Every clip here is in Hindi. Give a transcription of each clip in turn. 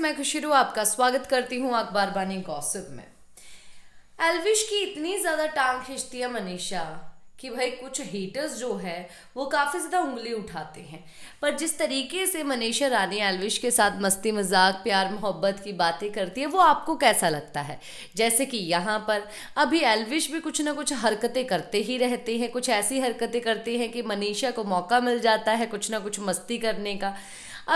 मैं खुशी रू आपका स्वागत करती हूँ अखबार बानी गॉसिप में एलविश की इतनी ज्यादा टांग खींचती है मनीषा कि भाई कुछ हेटर्स जो है वो काफ़ी ज़्यादा उंगली उठाते हैं पर जिस तरीके से मनीषा रानी एलविश के साथ मस्ती मजाक प्यार मोहब्बत की बातें करती है वो आपको कैसा लगता है जैसे कि यहाँ पर अभी एलविश भी कुछ ना कुछ हरकतें करते ही रहते हैं कुछ ऐसी हरकतें करते हैं कि मनीषा को मौका मिल जाता है कुछ ना कुछ मस्ती करने का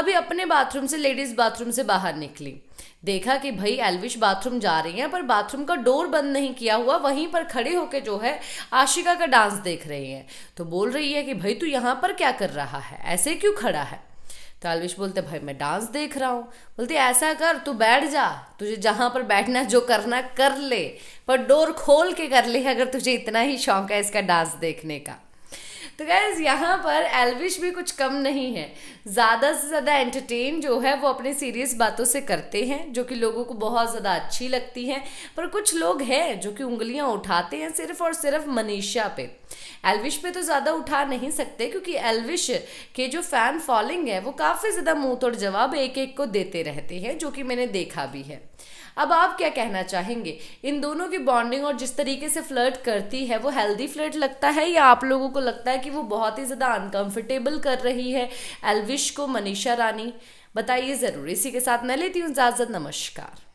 अभी अपने बाथरूम से लेडीज़ बाथरूम से बाहर निकली देखा कि भाई एलविश बाथरूम जा रही हैं पर बाथरूम का डोर बंद नहीं किया हुआ वहीं पर खड़े होकर जो है आशिका का डांस देख रही हैं तो बोल रही है कि भाई तू यहाँ पर क्या कर रहा है ऐसे क्यों खड़ा है तो एलविश बोलते भाई मैं डांस देख रहा हूँ बोलते ऐसा कर तू बैठ जा तुझे जहाँ पर बैठना जो करना कर ले पर डोर खोल के कर ले अगर तुझे इतना ही शौक है इसका डांस देखने का तो गैस यहाँ पर एलविश भी कुछ कम नहीं है ज़्यादा से ज़्यादा एंटरटेन जो है वो अपनी सीरियस बातों से करते हैं जो कि लोगों को बहुत ज़्यादा अच्छी लगती हैं पर कुछ लोग हैं जो कि उंगलियाँ उठाते हैं सिर्फ और सिर्फ मनीषा पे एलविश पे तो ज़्यादा उठा नहीं सकते क्योंकि एलविश के जो फ़ैन फॉलोइंग है वो काफ़ी ज़्यादा मुँह तोड़ जवाब एक एक को देते रहते हैं जो कि मैंने देखा भी है अब आप क्या कहना चाहेंगे इन दोनों की बॉन्डिंग और जिस तरीके से फ्लर्ट करती है वो हेल्दी फ्लर्ट लगता है या आप लोगों को लगता है कि वो बहुत ही ज़्यादा अनकंफर्टेबल कर रही है एलविश को मनीषा रानी बताइए ज़रूर इसी के साथ मैं लेती हूँ इजाज़त नमस्कार